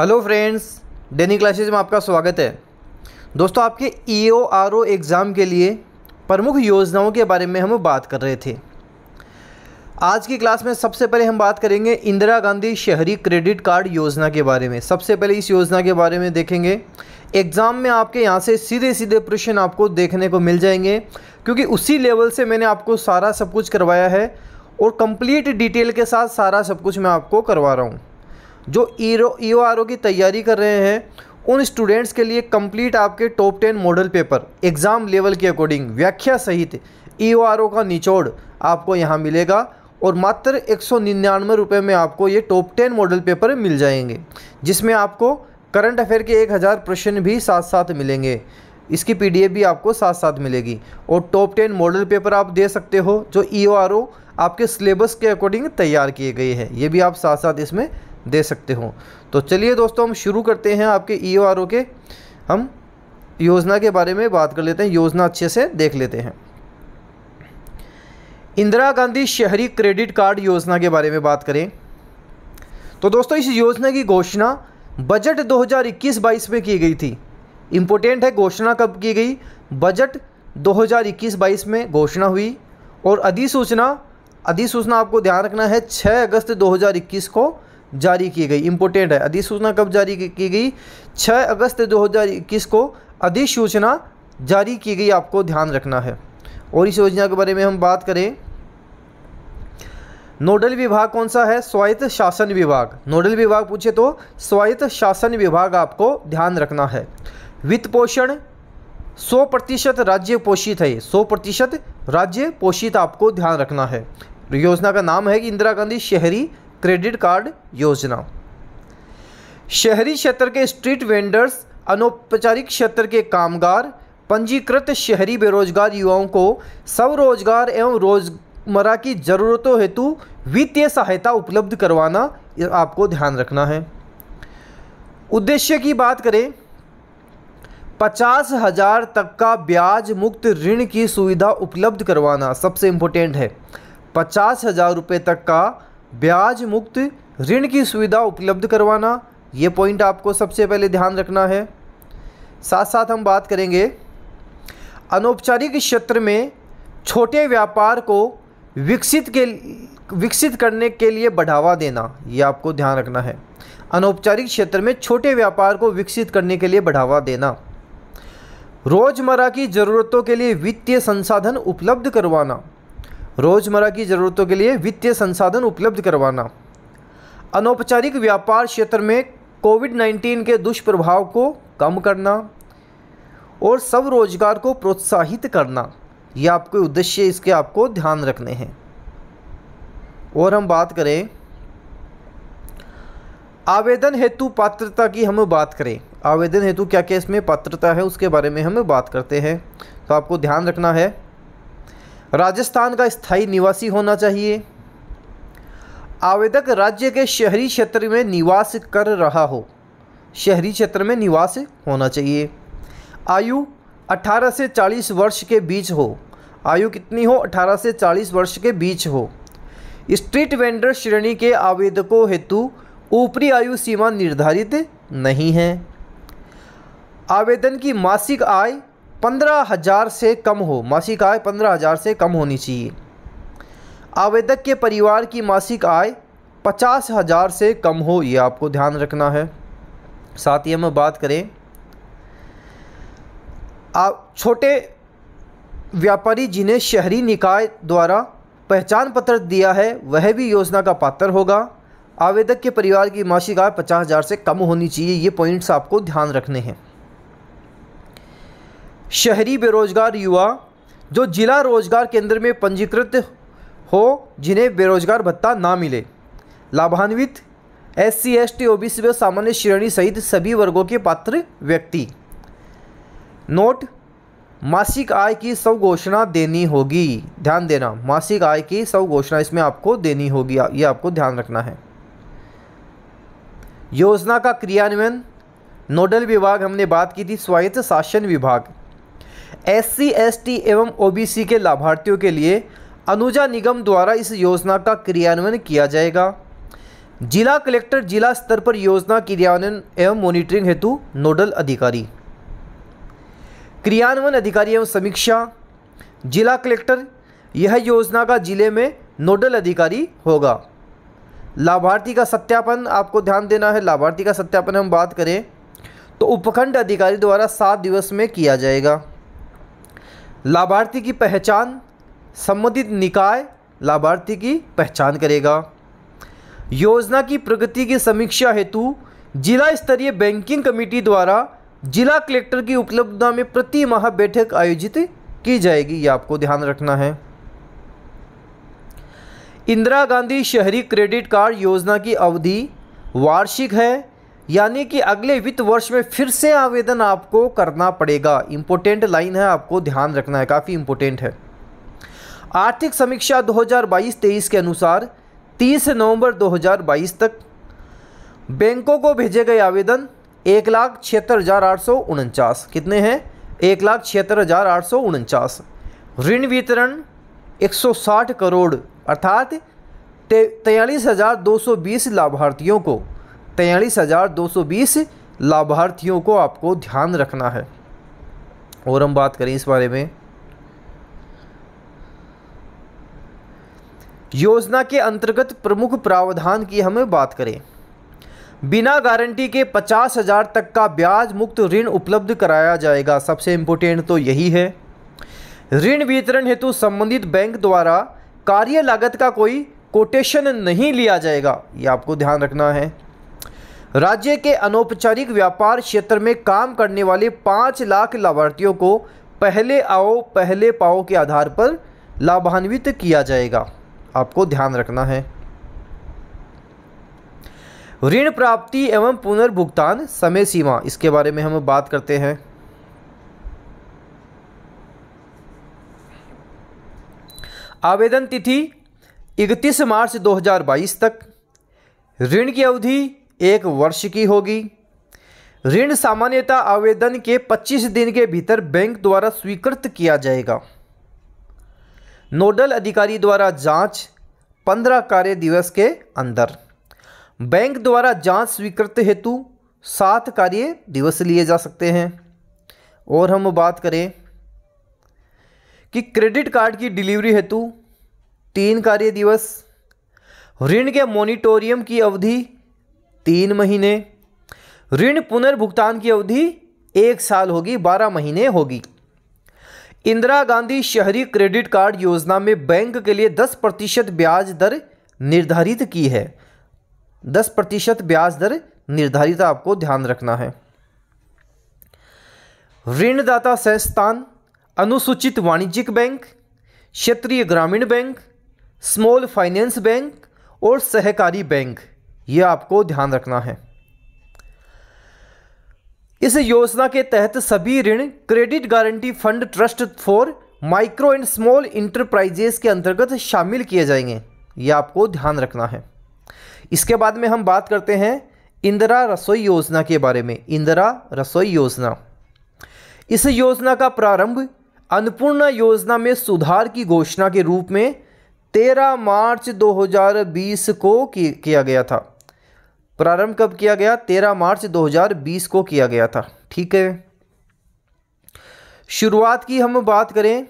hello friends डेनी classes में आपका स्वागत है दोस्तों आपके E e O R O exam के लिए प्रमुख योजनाओं के बारे में हम बात कर रहे थे आज की क्लास में सबसे पहले हम बात करेंगे इंदिरा गांधी शहरी क्रेडिट कार्ड योजना के बारे में सबसे पहले इस योजना के बारे में देखेंगे एग्ज़ाम में आपके यहाँ से सीधे सीधे प्रश्न आपको देखने को मिल जाएंगे क्योंकि उसी लेवल से मैंने आपको सारा सब कुछ करवाया है और कंप्लीट डिटेल के साथ सारा सब कुछ मैं आपको करवा रहा हूँ जो ई ओ की तैयारी कर रहे हैं उन स्टूडेंट्स के लिए कंप्लीट आपके top ten model paper exam level के अकॉर्डिंग व्याख्या सहित ई का निचोड़ आपको यहाँ मिलेगा और मात्र एक सौ निन्यानवे रुपये में आपको ये टॉप टेन मॉडल पेपर मिल जाएंगे जिसमें आपको करंट अफेयर के एक हज़ार प्रश्न भी साथ साथ मिलेंगे इसकी पी भी आपको साथ साथ मिलेगी और टॉप टेन मॉडल पेपर आप दे सकते हो जो ई आपके सिलेबस के अकॉर्डिंग तैयार किए गए हैं ये भी आप साथ साथ इसमें दे सकते हो तो चलिए दोस्तों हम शुरू करते हैं आपके ई e के हम योजना के बारे में बात कर लेते हैं योजना अच्छे से देख लेते हैं इंदिरा गांधी शहरी क्रेडिट कार्ड योजना के बारे में बात करें तो दोस्तों इस योजना की घोषणा बजट 2021-22 में की गई थी इम्पोर्टेंट है घोषणा कब की गई बजट 2021-22 में घोषणा हुई और अधिसूचना अधिसूचना आपको ध्यान रखना है 6 अगस्त 2021 को जारी की गई इंपोर्टेंट है अधिसूचना कब जारी की गई 6 अगस्त 2021 को अधिसूचना जारी की गई आपको ध्यान रखना है और इस योजना के बारे में हम बात करें नोडल विभाग कौन सा है स्वायत्त शासन विभाग नोडल विभाग पूछे तो स्वायत्त शासन विभाग आपको ध्यान रखना है वित्त पोषण सौ प्रतिशत राज्य पोषित है सौ प्रतिशत राज्य पोषित आपको ध्यान रखना है योजना का नाम है कि इंदिरा गांधी शहरी क्रेडिट कार्ड योजना शहरी क्षेत्र के स्ट्रीट वेंडर्स अनौपचारिक क्षेत्र के कामगार पंजीकृत शहरी बेरोजगार युवाओं को स्वरोजगार एवं रोजमर्रा की ज़रूरतों हेतु वित्तीय सहायता उपलब्ध करवाना आपको ध्यान रखना है उद्देश्य की बात करें पचास हज़ार तक का ब्याज मुक्त ऋण की सुविधा उपलब्ध करवाना सबसे इम्पोर्टेंट है पचास हज़ार रुपये तक का ब्याज मुक्त ऋण की सुविधा उपलब्ध करवाना ये पॉइंट आपको सबसे पहले ध्यान रखना है साथ साथ हम बात करेंगे अनौपचारिक क्षेत्र में छोटे व्यापार को विकसित के विकसित करने के लिए बढ़ावा देना ये आपको ध्यान रखना है अनौपचारिक क्षेत्र में छोटे व्यापार को विकसित करने के लिए बढ़ावा देना रोज़मर्रा की ज़रूरतों के लिए वित्तीय संसाधन उपलब्ध करवाना रोजमर्रा की ज़रूरतों के लिए वित्तीय संसाधन उपलब्ध करवाना अनौपचारिक व्यापार क्षेत्र में कोविड 19 के दुष्प्रभाव को कम करना और स्वरोजगार को प्रोत्साहित करना ये आपके उद्देश्य इसके आपको ध्यान रखने हैं और हम बात करें आवेदन हेतु पात्रता की हम बात करें आवेदन हेतु क्या क्या इसमें पात्रता है उसके बारे में हम बात करते हैं तो आपको ध्यान रखना है राजस्थान का स्थायी निवासी होना चाहिए आवेदक राज्य के शहरी क्षेत्र में निवास कर रहा हो शहरी क्षेत्र में निवास होना चाहिए आयु 18 से 40 वर्ष के बीच हो आयु कितनी हो 18 से 40 वर्ष के बीच हो स्ट्रीट वेंडर श्रेणी के आवेदकों हेतु ऊपरी आयु सीमा निर्धारित नहीं है आवेदन की मासिक आय पंद्रह हज़ार से कम हो मासिक आय पंद्रह हज़ार से कम होनी चाहिए आवेदक के परिवार की मासिक आय पचास हज़ार से कम हो ये आपको ध्यान रखना है साथ ही हम बात करें आप छोटे व्यापारी जिन्हें शहरी निकाय द्वारा पहचान पत्र दिया है वह भी योजना का पात्र होगा आवेदक के परिवार की मासिक आय पचास हज़ार से कम होनी चाहिए ये पॉइंट्स आपको ध्यान रखने हैं शहरी बेरोजगार युवा जो जिला रोजगार केंद्र में पंजीकृत हो जिन्हें बेरोजगार भत्ता ना मिले लाभान्वित S C S T O B C व सामान्य श्रेणी सहित सभी वर्गों के पात्र व्यक्ति नोट मासिक आय की सब घोषणा देनी होगी ध्यान देना मासिक आय की सब घोषणा इसमें आपको देनी होगी ये आपको ध्यान रखना है योजना का क्रियान्वयन नोडल विभाग हमने बात की थी स्वायत्त शासन विभाग एस सी एवं ओबीसी के लाभार्थियों के लिए अनुजा निगम द्वारा इस योजना का क्रियान्वयन किया जाएगा जिला कलेक्टर जिला स्तर पर योजना क्रियान्वयन एवं मॉनिटरिंग हेतु नोडल अधिकारी क्रियान्वयन अधिकारी एवं समीक्षा जिला कलेक्टर यह योजना का जिले में नोडल अधिकारी होगा लाभार्थी का सत्यापन आपको ध्यान देना है लाभार्थी का सत्यापन हम बात करें तो उपखंड अधिकारी द्वारा सात दिवस में किया जाएगा लाभार्थी की पहचान संबंधित निकाय लाभार्थी की पहचान करेगा योजना की प्रगति की समीक्षा हेतु जिला स्तरीय बैंकिंग कमेटी द्वारा जिला कलेक्टर की उपलब्धता में प्रति माह बैठक आयोजित की जाएगी ये आपको ध्यान रखना है इंदिरा गांधी शहरी क्रेडिट कार्ड योजना की अवधि वार्षिक है यानी कि अगले वित्त वर्ष में फिर से आवेदन आपको करना पड़ेगा इम्पोर्टेंट लाइन है आपको ध्यान रखना है काफ़ी इम्पोर्टेंट है आर्थिक समीक्षा 2022-23 के अनुसार 30 नवंबर 2022 तक बैंकों को भेजे गए आवेदन एक लाख छिहत्तर हज़ार आठ सौ उनचास कितने हैं एक लाख छिहत्तर हज़ार आठ सौ उनचास ऋण वितरण 160 करोड़ अर्थात तैयलीस हज़ार दो सौ बीस लाभार्थियों को तेयलीस हज़ार दो सौ बीस लाभार्थियों को आपको ध्यान रखना है और हम बात करें इस बारे में योजना के अंतर्गत प्रमुख प्रावधान की हमें बात करें बिना गारंटी के पचास हज़ार तक का ब्याज मुक्त ऋण उपलब्ध कराया जाएगा सबसे इंपोर्टेंट तो यही है ऋण वितरण हेतु संबंधित बैंक द्वारा कार्य लागत का कोई कोटेशन नहीं लिया जाएगा यह आपको ध्यान रखना है राज्य के अनौपचारिक व्यापार क्षेत्र में काम करने वाले पाँच लाख लाभार्थियों को पहले आओ पहले पाओ के आधार पर लाभान्वित किया जाएगा आपको ध्यान रखना है ऋण प्राप्ति एवं पुनर्भुगतान समय सीमा इसके बारे में हम बात करते हैं आवेदन तिथि इकतीस मार्च 2022 तक ऋण की अवधि एक वर्ष की होगी ऋण सामान्यता आवेदन के 25 दिन के भीतर बैंक द्वारा स्वीकृत किया जाएगा नोडल अधिकारी द्वारा जांच 15 कार्य दिवस के अंदर बैंक द्वारा जांच स्वीकृत हेतु सात कार्य दिवस लिए जा सकते हैं और हम बात करें कि क्रेडिट कार्ड की डिलीवरी हेतु तीन कार्य दिवस ऋण के मॉनिटोरियम की अवधि तीन महीने ऋण पुनर्भुगतान की अवधि एक साल होगी बारह महीने होगी इंदिरा गांधी शहरी क्रेडिट कार्ड योजना में बैंक के लिए दस प्रतिशत ब्याज दर निर्धारित की है दस प्रतिशत ब्याज दर निर्धारित आपको ध्यान रखना है ऋणदाता संस्थान अनुसूचित वाणिज्यिक बैंक क्षेत्रीय ग्रामीण बैंक स्मॉल फाइनेंस बैंक और सहकारी बैंक यह आपको ध्यान रखना है इस योजना के तहत सभी ऋण credit guarantee fund trust for micro and small enterprises के अंतर्गत शामिल किए जाएंगे यह आपको ध्यान रखना है इसके बाद में हम बात करते हैं इंदिरा रसोई योजना के बारे में इंदिरा रसोई योजना इस योजना का प्रारंभ अन्नपूर्णा योजना में सुधार की घोषणा के रूप में 13 मार्च 2020 को किया गया था प्रारंभ कब किया गया 13 मार्च 2020 को किया गया था ठीक है शुरुआत की हम बात करें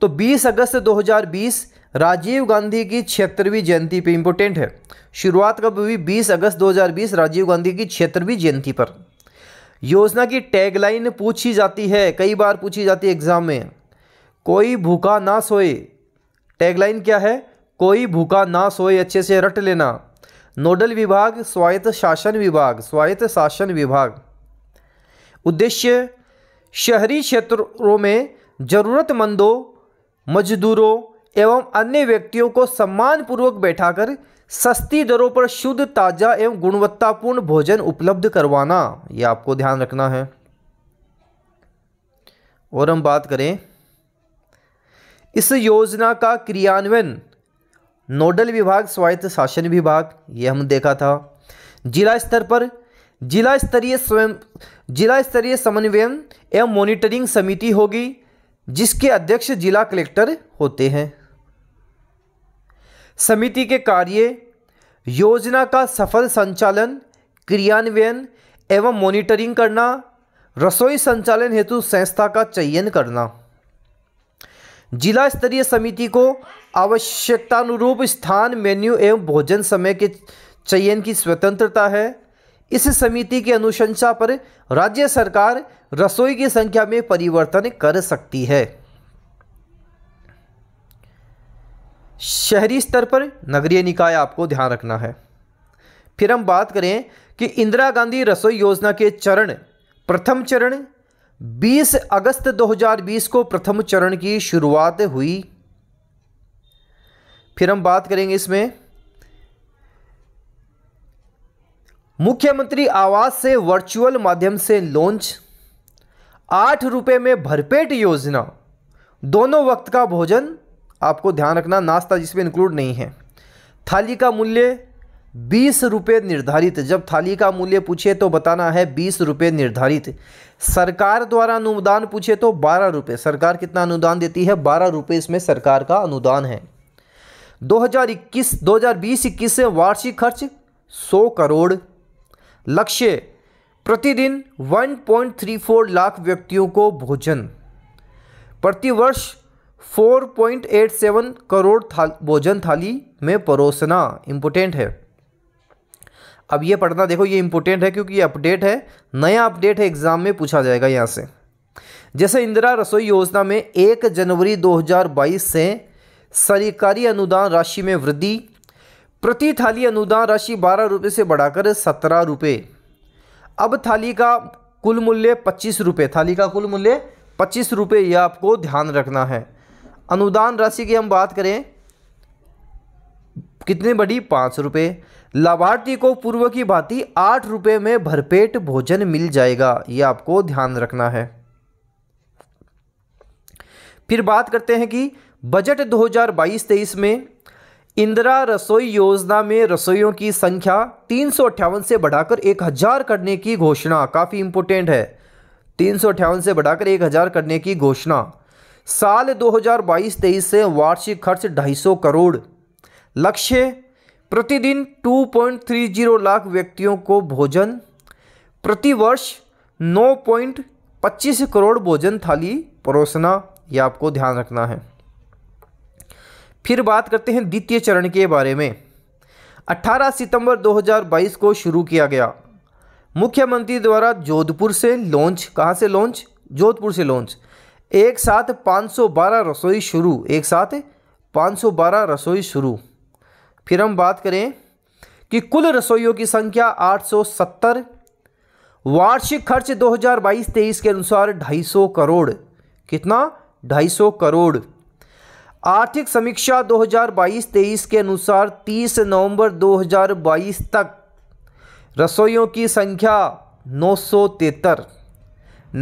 तो 20 अगस्त 2020 राजीव गांधी की छिहत्तरवीं जयंती पे इंपोर्टेंट है शुरुआत कब हुई 20 अगस्त 2020 राजीव गांधी की छिहत्तरवीं जयंती पर योजना की टैगलाइन पूछी जाती है कई बार पूछी जाती है एग्ज़ाम में कोई भूखा ना सोए टैगलाइन क्या है कोई भूखा ना सोए अच्छे से रट लेना नोडल विभाग स्वायत्त शासन विभाग स्वायत्त शासन विभाग उद्देश्य शहरी क्षेत्रों में ज़रूरतमंदों मजदूरों एवं अन्य व्यक्तियों को सम्मानपूर्वक बैठाकर सस्ती दरों पर शुद्ध ताज़ा एवं गुणवत्तापूर्ण भोजन उपलब्ध करवाना ये आपको ध्यान रखना है और हम बात करें इस योजना का क्रियान्वयन नोडल विभाग स्वायत्त शासन विभाग ये हम देखा था जिला स्तर पर जिला स्तरीय स्वयं जिला स्तरीय समन्वयन एवं मॉनिटरिंग समिति होगी जिसके अध्यक्ष जिला कलेक्टर होते हैं समिति के कार्य योजना का सफल संचालन क्रियान्वयन एवं मॉनिटरिंग करना रसोई संचालन हेतु संस्था का चयन करना जिला स्तरीय समिति को आवश्यकतानुरूप स्थान मेन्यू एवं भोजन समय के चयन की स्वतंत्रता है इस समिति की अनुशंसा पर राज्य सरकार रसोई की संख्या में परिवर्तन कर सकती है शहरी स्तर पर नगरीय निकाय आपको ध्यान रखना है फिर हम बात करें कि इंदिरा गांधी रसोई योजना के चरण प्रथम चरण 20 अगस्त 2020 को प्रथम चरण की शुरुआत हुई फिर हम बात करेंगे इसमें मुख्यमंत्री आवास से वर्चुअल माध्यम से लॉन्च आठ रुपये में भरपेट योजना दोनों वक्त का भोजन आपको ध्यान रखना नाश्ता जिसमें इंक्लूड नहीं है थाली का मूल्य बीस रुपये निर्धारित जब थाली का मूल्य पूछे तो बताना है बीस रुपये निर्धारित सरकार द्वारा अनुदान पूछे तो बारह रुपये सरकार कितना अनुदान देती है बारह रुपये इसमें सरकार का अनुदान है 2021 2021 21 से वार्षिक खर्च 100 करोड़ लक्ष्य प्रतिदिन 1.34 लाख व्यक्तियों को भोजन प्रतिवर्ष 4.87 करोड़ था, भोजन थाली में परोसना इम्पोर्टेंट है अब ये पढ़ना देखो ये इंपॉर्टेंट है क्योंकि ये अपडेट है नया अपडेट है एग्ज़ाम में पूछा जाएगा यहाँ से जैसे इंदिरा रसोई योजना में एक जनवरी 2022 से सरकारी अनुदान राशि में वृद्धि प्रति थाली अनुदान राशि बारह रुपये से बढ़ाकर सत्रह रुपये अब थाली का कुल मूल्य पच्चीस रुपये थाली का कुल मूल्य पच्चीस रुपये यह आपको ध्यान रखना है अनुदान राशि की हम बात करें कितनी बढ़ी पाँच रुपये लाभार्थी को पूर्व की भांति आठ रुपये में भरपेट भोजन मिल जाएगा ये आपको ध्यान रखना है फिर बात करते हैं कि बजट 2022-23 में इंदिरा रसोई योजना में रसोइयों की संख्या तीन से बढ़ाकर एक हज़ार करने की घोषणा काफ़ी इंपोर्टेंट है तीन से बढ़ाकर एक हज़ार करने की घोषणा साल 2022-23 से वार्षिक खर्च 250 करोड़ लक्ष्य प्रतिदिन 2.30 लाख व्यक्तियों को भोजन प्रतिवर्ष 9.25 करोड़ भोजन थाली परोसना यह आपको ध्यान रखना है फिर बात करते हैं द्वितीय चरण के बारे में 18 सितंबर 2022 को शुरू किया गया मुख्यमंत्री द्वारा जोधपुर से लॉन्च कहाँ से लॉन्च जोधपुर से लॉन्च एक साथ 512 रसोई शुरू एक साथ 512 रसोई शुरू फिर हम बात करें कि कुल रसोइयों की संख्या 870 वार्षिक खर्च 2022-23 के अनुसार 250 करोड़ कितना 250 करोड़ आर्थिक समीक्षा 2022-23 के अनुसार 30 नवंबर 2022 तक रसोइयों की संख्या नौ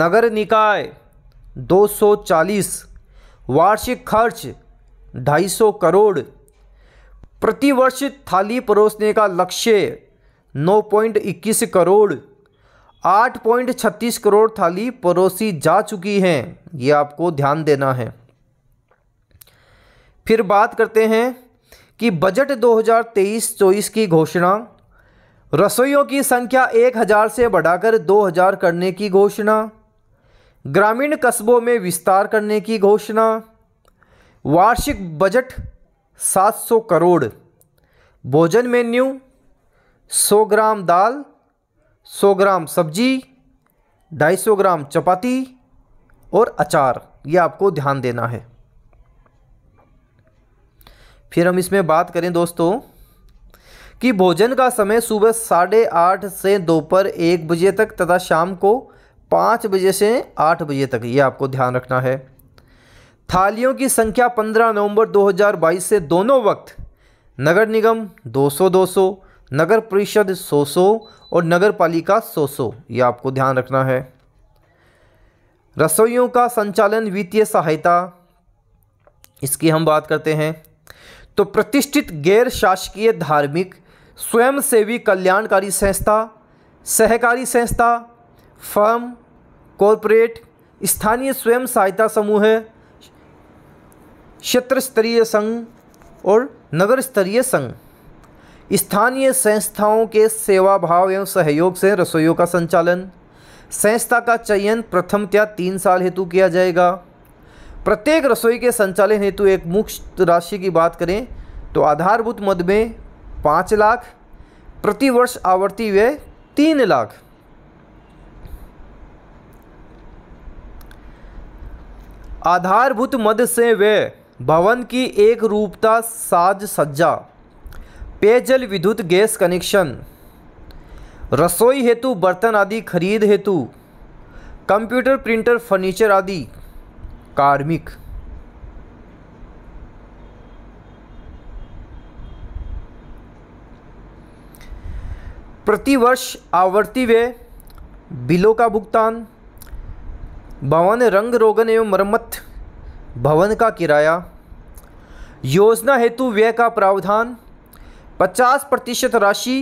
नगर निकाय 240 वार्षिक खर्च 250 करोड़ प्रतिवर्ष थाली परोसने का लक्ष्य 9.21 करोड़ 8.36 करोड़ थाली परोसी जा चुकी हैं ये आपको ध्यान देना है फिर बात करते हैं कि बजट 2023-24 की घोषणा रसोइयों की संख्या 1000 से बढ़ाकर 2000 करने की घोषणा ग्रामीण कस्बों में विस्तार करने की घोषणा वार्षिक बजट 700 करोड़ भोजन मेन्यू 100 ग्राम दाल 100 ग्राम सब्जी 250 ग्राम चपाती और अचार ये आपको ध्यान देना है फिर हम इसमें बात करें दोस्तों कि भोजन का समय सुबह साढ़े आठ से दोपहर एक बजे तक तथा शाम को पाँच बजे से आठ बजे तक ये आपको ध्यान रखना है थालियों की संख्या 15 नवंबर 2022 से दोनों वक्त नगर निगम 200 200 नगर परिषद 100 100 और नगर पालिका 100 100 ये आपको ध्यान रखना है रसोइयों का संचालन वित्तीय सहायता इसकी हम बात करते हैं तो प्रतिष्ठित गैर शासकीय धार्मिक स्वयंसेवी कल्याणकारी संस्था सहकारी संस्था फर्म कॉरपोरेट स्थानीय स्वयं सहायता समूह क्षेत्र स्तरीय संघ और नगर स्तरीय संघ स्थानीय संस्थाओं के सेवा भाव एवं सहयोग से रसोइयों का संचालन संस्था का चयन प्रथम क्या तीन साल हेतु किया जाएगा प्रत्येक रसोई के संचालन हेतु एक मुक्त राशि की बात करें तो आधारभूत मद में पाँच लाख प्रतिवर्ष आवर्ती व्यय तीन लाख आधारभूत मद से व्यय भवन की एक रूपता साज सज्जा पेयजल विद्युत गैस कनेक्शन रसोई हेतु बर्तन आदि खरीद हेतु कंप्यूटर प्रिंटर फर्नीचर आदि कार्मिक प्रतिवर्ष आवर्ती व्यय बिलों का भुगतान भवन रंग रोगन एवं मरम्मत भवन का किराया योजना हेतु व्यय का प्रावधान 50 प्रतिशत राशि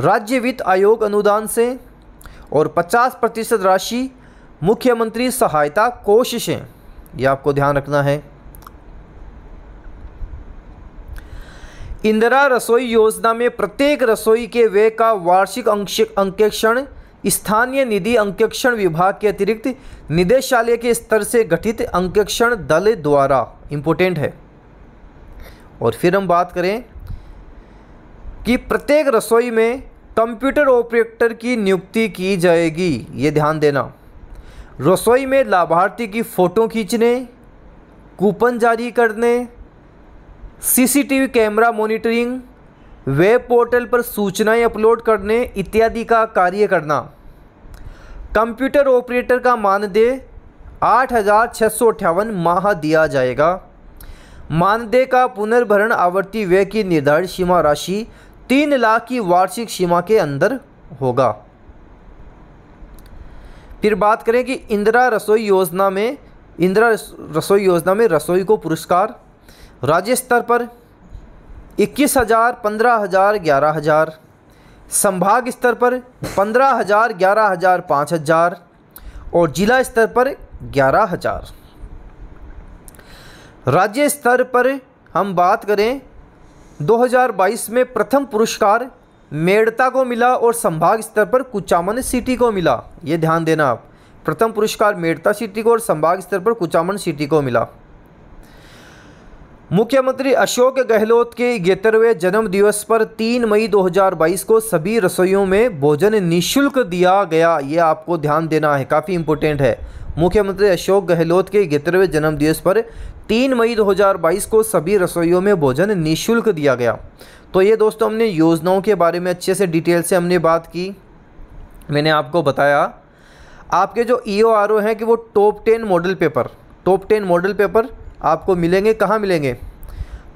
राज्य वित्त आयोग अनुदान से और 50 प्रतिशत राशि मुख्यमंत्री सहायता कोष से यह आपको ध्यान रखना है इंदिरा रसोई योजना में प्रत्येक रसोई के व्यय का वार्षिक अंकेक्षण स्थानीय निधि अंकेक्षण विभाग के अतिरिक्त निदेशालय के स्तर से गठित अंकेक्षण दल द्वारा इम्पोर्टेंट है और फिर हम बात करें कि प्रत्येक रसोई में कंप्यूटर ऑपरेटर की नियुक्ति की जाएगी ये ध्यान देना रसोई में लाभार्थी की फ़ोटो खींचने कूपन जारी करने CCTV camera monitoring web portal पर सूचनाएं अपलोड करने इत्यादि का कार्य करना कंप्यूटर ऑपरेटर का मानदेय आठ हज़ार छः सौ अट्ठावन माह दिया जाएगा मानदेय का पुनर्भरण आवर्ती व्यय की निर्धारित सीमा राशि तीन लाख की वार्षिक सीमा के अंदर होगा फिर बात करें कि इंदिरा रसोई योजना में इंदिरा रसोई योजना में रसोई को पुरस्कार राज्य स्तर पर इक्कीस हज़ार पंद्रह हज़ार ग्यारह हज़ार संभाग स्तर पर पंद्रह हज़ार ग्यारह हज़ार पाँच हज़ार और जिला स्तर पर ग्यारह हज़ार राज्य स्तर पर हम बात करें 2022 में प्रथम पुरस्कार मेड़ता को मिला और संभाग स्तर पर कुचामन सिटी को मिला ये ध्यान देना आप प्रथम पुरस्कार मेड़ता सिटी को और संभाग स्तर पर कुचामन सिटी को मिला मुख्यमंत्री अशोक गहलोत के ग्यतरवें जन्म दिवस पर 3 मई 2022 को सभी रसोइयों में भोजन निशुल्क दिया गया ये आपको ध्यान देना है काफ़ी इम्पोर्टेंट है मुख्यमंत्री अशोक गहलोत के ग्यारहवें जन्मदिवस पर तीन मई 2022 को सभी रसोइयों में भोजन निःशुल्क दिया गया तो ये दोस्तों हमने योजनाओं के बारे में अच्छे से डिटेल से हमने बात की मैंने आपको बताया आपके जो ई ओ आर ओ हैं कि वो top ten model paper top ten model paper आपको मिलेंगे कहाँ मिलेंगे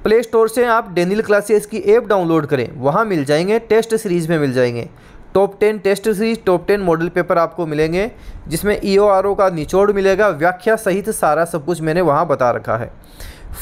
प्ले स्टोर से आप डेनिल क्लासेस की ऐप डाउनलोड करें वहाँ मिल जाएंगे टेस्ट सीरीज़ में मिल जाएंगे top ten test series top ten model paper आपको मिलेंगे जिसमें ई e का निचोड़ मिलेगा व्याख्या सहित सारा सब कुछ मैंने वहाँ बता रखा है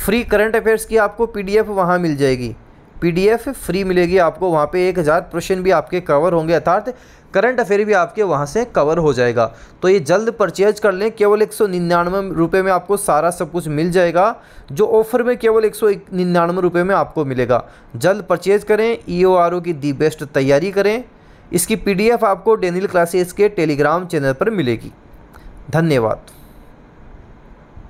फ्री करंट अफेयर्स की आपको पीडीएफ वहाँ मिल जाएगी पीडीएफ फ्री मिलेगी आपको वहाँ पे एक हज़ार क्वेश्चन भी आपके कवर होंगे अर्थात करंट अफेयर भी आपके वहाँ से कवर हो जाएगा तो ये जल्द परचेज कर लें केवल एक सौ निन्यानवे रुपये में आपको सारा सब कुछ मिल जाएगा जो ऑफर में केवल एक सौ निन्यानवे रुपये में आपको मिलेगा जल्द परचेज करें ई e की दी बेस्ट तैयारी करें इसकी पीडीएफ आपको डेनियल क्लासेस के टेलीग्राम चैनल पर मिलेगी धन्यवाद